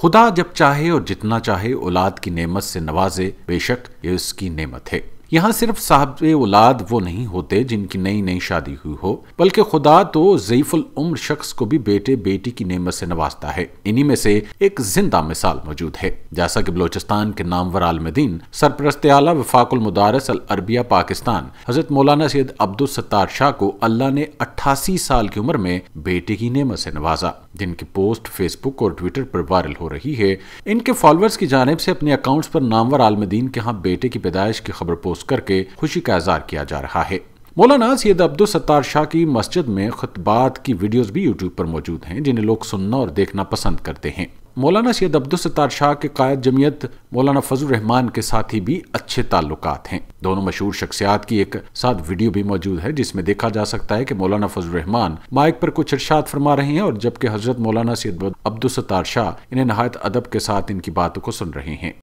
खुदा जब चाहे और जितना चाहे औलाद की नेमत से नवाजे बेशक ये उसकी नेमत है यहाँ सिर्फ साहब औलाद वो नहीं होते जिनकी नई नई शादी हुई हो बल्कि खुदा तो जयफुल उम्र शख्स को भी बेटे बेटी की नेमत से नवाजता है इन्हीं में से एक जिंदा मिसाल मौजूद है जैसा की बलोचिस्तान के नामवर आलमदीन सरपरस्त आला वफाकुल मुदारस अल अरबिया पाकिस्तान हजरत मौलाना सैद अब्दुल सत्तार शाह को अल्लाह ने अट्ठासी साल की उम्र में बेटे की नियमत से नवाजा जिनकी पोस्ट फेसबुक और ट्विटर पर वायरल हो रही है इनके फॉलोअर्स की जानब से अपने अकाउंट पर नामवर आलमदीन के यहाँ बेटे की पैदाइश की खबर पोस्ट महसूस करके खुशी का इजहार किया जा रहा है मौलाना सैद अब्दुल सत्तार शाह की मस्जिद में खुतबात की वीडियोस भी यूट्यूब पर मौजूद हैं जिन्हें लोग सुनना और देखना पसंद करते हैं मौलाना सैद अब्दुल सत्तार शाह के कायद जमीयत मौलाना फजल रहमान के साथ ही भी अच्छे ताल्लुक हैं दोनों मशहूर शख्सियात की एक साथ वीडियो भी मौजूद है जिसमें देखा जा सकता है कि मौलाना फजल रहमान माइक पर कुछ इर्शाद फरमा रहे हैं और जबकि हजरत मौलाना सैद अब्दुल सत्तार शाह इन्हें नहायत अदब के साथ इनकी बातों को सुन रहे हैं